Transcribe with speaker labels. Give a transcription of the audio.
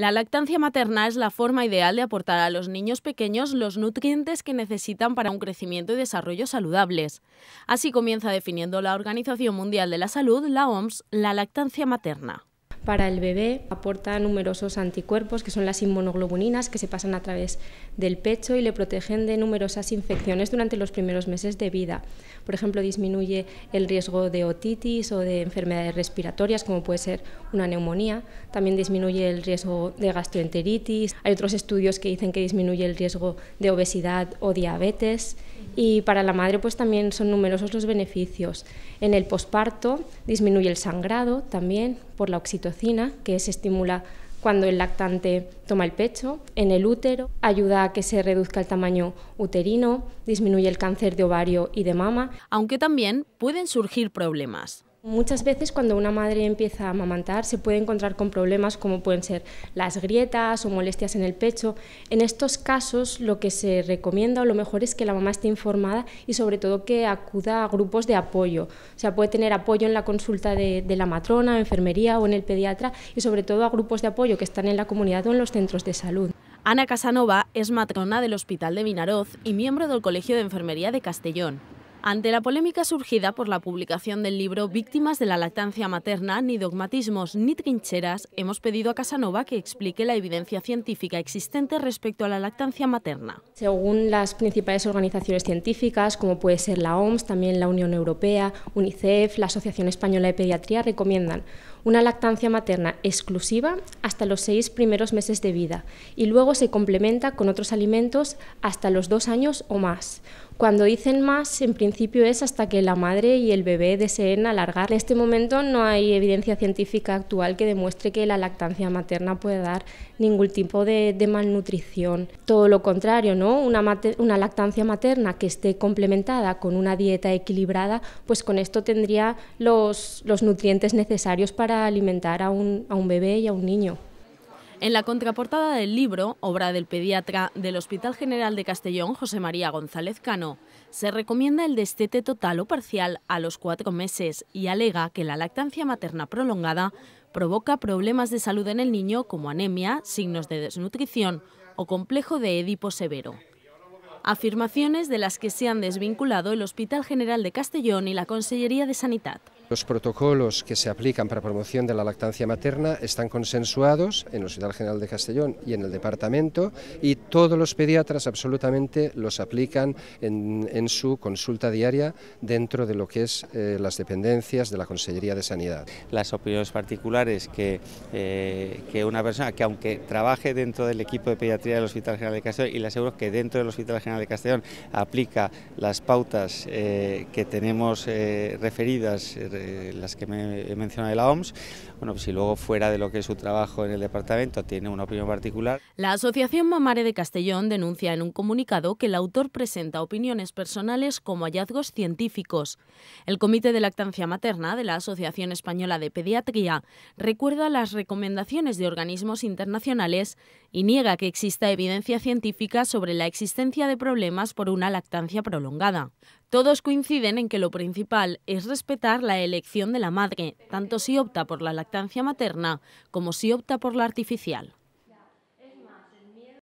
Speaker 1: La lactancia materna es la forma ideal de aportar a los niños pequeños los nutrientes que necesitan para un crecimiento y desarrollo saludables. Así comienza definiendo la Organización Mundial de la Salud, la OMS, la lactancia materna
Speaker 2: para el bebé aporta numerosos anticuerpos, que son las inmunoglobulinas, que se pasan a través del pecho y le protegen de numerosas infecciones durante los primeros meses de vida. Por ejemplo, disminuye el riesgo de otitis o de enfermedades respiratorias, como puede ser una neumonía. También disminuye el riesgo de gastroenteritis. Hay otros estudios que dicen que disminuye el riesgo de obesidad o diabetes. Y para la madre, pues también son numerosos los beneficios. En el posparto disminuye el sangrado también por la oxitocina que se estimula cuando el lactante toma el pecho, en el útero, ayuda a que se reduzca el tamaño uterino, disminuye el cáncer de ovario y de mama. Aunque también pueden surgir problemas. Muchas veces cuando una madre empieza a amamantar se puede encontrar con problemas como pueden ser las grietas o molestias en el pecho. En estos casos lo que se recomienda o lo mejor es que la mamá esté informada y sobre todo que acuda a grupos de apoyo. O sea, puede tener apoyo en la consulta de, la matrona, enfermería o en el pediatra y sobre todo a grupos de apoyo que están en la comunidad o en los centros de salud. Ana Casanova es matrona del Hospital
Speaker 1: de Vinaroz y miembro del Colegio de Enfermería de Castellón. Ante la polémica surgida por la publicación del libro Víctimas de la lactancia materna, ni dogmatismos ni trincheras, hemos pedido a Casanova que explique la evidencia científica existente respecto a la lactancia materna.
Speaker 2: Según las principales organizaciones científicas, como puede ser la OMS, también la Unión Europea, UNICEF, la Asociación Española de Pediatría, recomiendan una lactancia materna exclusiva hasta los seis primeros meses de vida y luego se complementa con otros alimentos hasta los dos años o más cuando dicen más, en principio es hasta que la madre y el bebé deseen alargar. En este momento no hay evidencia científica actual que demuestre que la lactancia materna puede dar ningún tipo de, malnutrición. Todo lo contrario, ¿no? Una, lactancia materna que esté complementada con una dieta equilibrada, pues con esto tendría los, nutrientes necesarios para alimentar a un bebé y a un niño.
Speaker 1: En la contraportada del libro, obra del pediatra del Hospital General de Castellón, José María González Cano, se recomienda el destete total o parcial a los cuatro meses y alega que la lactancia materna prolongada provoca problemas de salud en el niño como anemia, signos de desnutrición o complejo de Edipo severo. Afirmaciones de las que se han desvinculado el Hospital General de Castellón y la Consellería de Sanidad.
Speaker 3: Los protocolos que se aplican para promoción de la lactancia materna están consensuados en el Hospital General de Castellón y en el departamento y todos los pediatras absolutamente los aplican en, su consulta diaria dentro de lo que es eh, las dependencias de la Consellería de Sanidad. Las opiniones particulares eh, que, una persona que aunque trabaje dentro del equipo de pediatría del Hospital General de Castellón y le aseguro que dentro del Hospital General de Castellón aplica las pautas eh, que tenemos referidas las que me he mencionado de la OMS, bueno, pues si luego fuera de lo que es su trabajo en el departamento tiene una opinión particular.
Speaker 1: La Asociación Mamare de Castellón denuncia en un comunicado que el autor presenta opiniones personales como hallazgos científicos. El Comité de Lactancia Materna de la Asociación Española de Pediatría recuerda las recomendaciones de organismos internacionales y niega que exista evidencia científica sobre la existencia de problemas por una lactancia prolongada. Todos coinciden en que lo principal es respetar la elección de la madre, tanto si opta por la lactancia materna como si opta por la artificial.